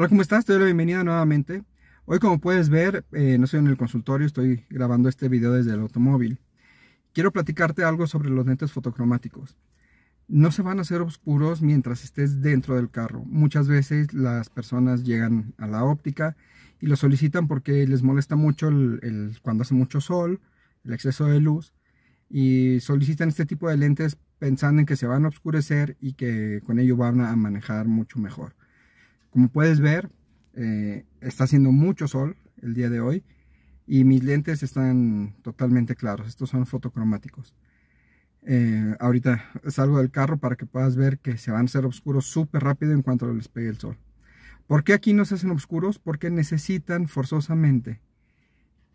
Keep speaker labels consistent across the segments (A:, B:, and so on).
A: Hola, ¿cómo estás? Te doy la bienvenida nuevamente. Hoy como puedes ver, eh, no estoy en el consultorio, estoy grabando este video desde el automóvil. Quiero platicarte algo sobre los lentes fotocromáticos. No se van a hacer oscuros mientras estés dentro del carro. Muchas veces las personas llegan a la óptica y lo solicitan porque les molesta mucho cuando hace mucho sol, el exceso de luz, y solicitan este tipo de lentes pensando en que se van a oscurecer y que con ello van a manejar mucho mejor. Como puedes ver, eh, está haciendo mucho sol el día de hoy y mis lentes están totalmente claros. Estos son fotocromáticos. Eh, ahorita salgo del carro para que puedas ver que se van a hacer oscuros súper rápido en cuanto les pegue el sol. ¿Por qué aquí no se hacen oscuros? Porque necesitan forzosamente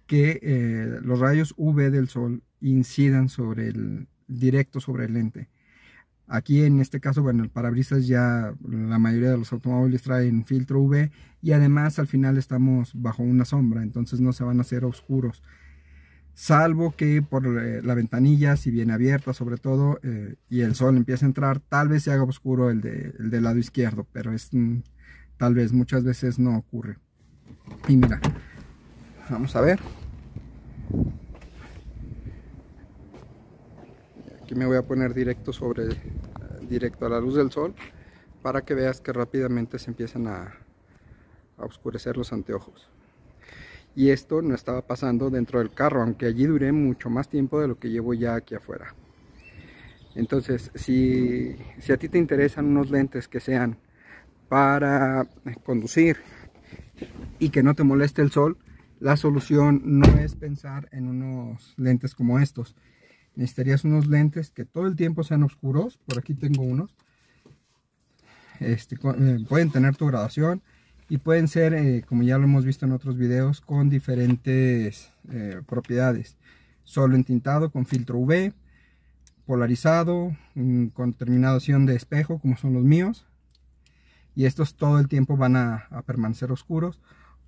A: que eh, los rayos UV del sol incidan sobre el directo sobre el lente. Aquí en este caso, bueno, el parabrisas ya la mayoría de los automóviles traen filtro V y además al final estamos bajo una sombra, entonces no se van a hacer oscuros. Salvo que por eh, la ventanilla, si viene abierta sobre todo, eh, y el sol empieza a entrar, tal vez se haga oscuro el, de, el del lado izquierdo, pero es mm, tal vez muchas veces no ocurre. Y mira, vamos a ver. me voy a poner directo sobre directo a la luz del sol para que veas que rápidamente se empiezan a, a oscurecer los anteojos y esto no estaba pasando dentro del carro aunque allí duré mucho más tiempo de lo que llevo ya aquí afuera entonces si, si a ti te interesan unos lentes que sean para conducir y que no te moleste el sol la solución no es pensar en unos lentes como estos necesitarías unos lentes que todo el tiempo sean oscuros por aquí tengo unos este, eh, pueden tener tu gradación. y pueden ser eh, como ya lo hemos visto en otros videos con diferentes eh, propiedades solo entintado con filtro UV polarizado mm, con terminación de espejo como son los míos y estos todo el tiempo van a, a permanecer oscuros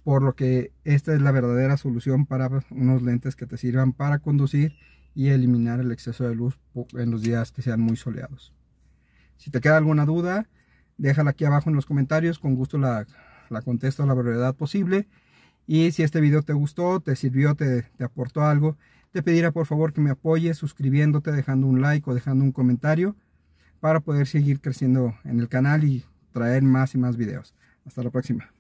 A: por lo que esta es la verdadera solución para unos lentes que te sirvan para conducir y eliminar el exceso de luz en los días que sean muy soleados. Si te queda alguna duda, déjala aquí abajo en los comentarios, con gusto la, contesto a la brevedad posible. Y si este video te gustó, te sirvió, te, aportó algo, te pediría por favor que me apoyes suscribiéndote, dejando un like o dejando un comentario para poder seguir creciendo en el canal y traer más y más videos. Hasta la próxima.